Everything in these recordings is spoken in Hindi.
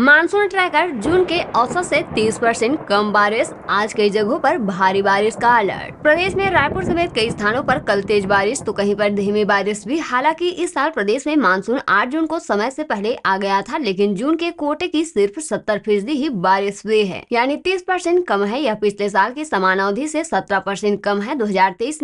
मानसून ट्रैकर जून के औसत से 30 परसेंट कम बारिश आज कई जगहों पर भारी बारिश का अलर्ट प्रदेश में रायपुर समेत कई स्थानों पर कल तेज बारिश तो कहीं पर धीमी बारिश भी हालांकि इस साल प्रदेश में मानसून 8 जून को समय से पहले आ गया था लेकिन जून के कोटे की सिर्फ 70 फीसदी ही बारिश हुई है यानी तीस परसेंट कम है यह पिछले साल की समान अवधि ऐसी सत्रह परसेंट कम है दो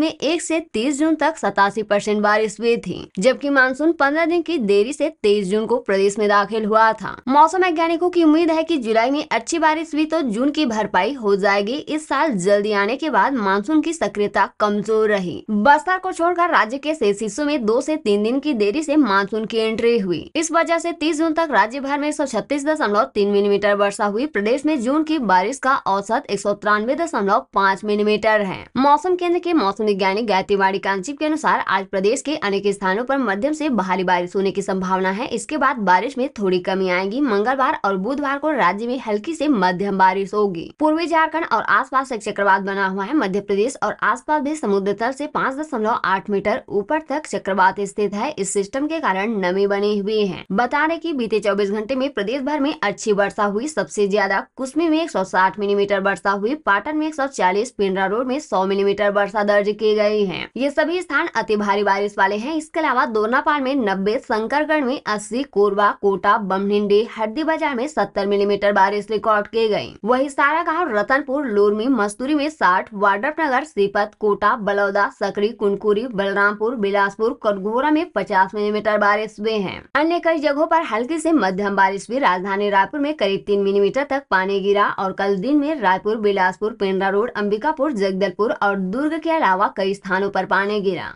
में एक ऐसी तीस जून तक सतासी परसेंट बारिश हुई थी जबकि मानसून पंद्रह दिन की देरी ऐसी तेईस जून को प्रदेश में दाखिल हुआ था मौसम वैज्ञानिकों की उम्मीद है कि जुलाई में अच्छी बारिश हुई तो जून की भरपाई हो जाएगी इस साल जल्दी आने के बाद मानसून की सक्रियता कमजोर रही बस्तर को छोड़कर राज्य के शेष हिस्सों में दो से तीन दिन की देरी से मानसून की एंट्री हुई इस वजह से 30 जून तक राज्य भर में एक मिलीमीटर वर्षा हुई प्रदेश में जून की बारिश का औसत एक मिलीमीटर है मौसम केंद्र के मौसम विज्ञानी गायत्री वाड़ी कांचिप के अनुसार आज प्रदेश के अनेक स्थानों आरोप मध्यम ऐसी भारी बारिश होने की संभावना है इसके बाद बारिश में थोड़ी कमी आएगी मंगलवार सोमवार और बुधवार को राज्य में हल्की से मध्यम बारिश होगी पूर्वी झारखंड और आसपास एक चक्रवात बना हुआ है मध्य प्रदेश और आसपास भी समुद्र तल से आठ मीटर ऊपर तक चक्रवात स्थित है इस सिस्टम के कारण नमी बनी हुई है बता रहे की बीते चौबीस घंटे में प्रदेश भर में अच्छी वर्षा हुई सबसे ज्यादा कुश्मी में एक मिलीमीटर वर्षा हुई पाटन में एक पिंडरा रोड में सौ मिलीमीटर वर्षा दर्ज की गयी है ये सभी स्थान अति भारी बारिश वाले है इसके अलावा दोनापाल में नब्बे शंकरगढ़ में अस्सी कोरबा कोटा बमहिंडी हरदीबा बाजार में सत्तर मिलीमीटर बारिश रिकॉर्ड की गयी वही सारा गाँव रतनपुर लोरमी मस्तूरी में साठ वाडप नगर सीपत कोटा बलौदा सकरी कुनकुरी बलरामपुर बिलासपुर कटगोरा में पचास मिलीमीटर बारिश हुए है अन्य कई जगहों पर हल्की से मध्यम बारिश हुई राजधानी रायपुर में करीब तीन मिलीमीटर तक पानी गिरा और कल दिन में रायपुर बिलासपुर पेंड्रा रोड अंबिकापुर जगदलपुर और दुर्ग के अलावा कई स्थानों पर पानी गिरा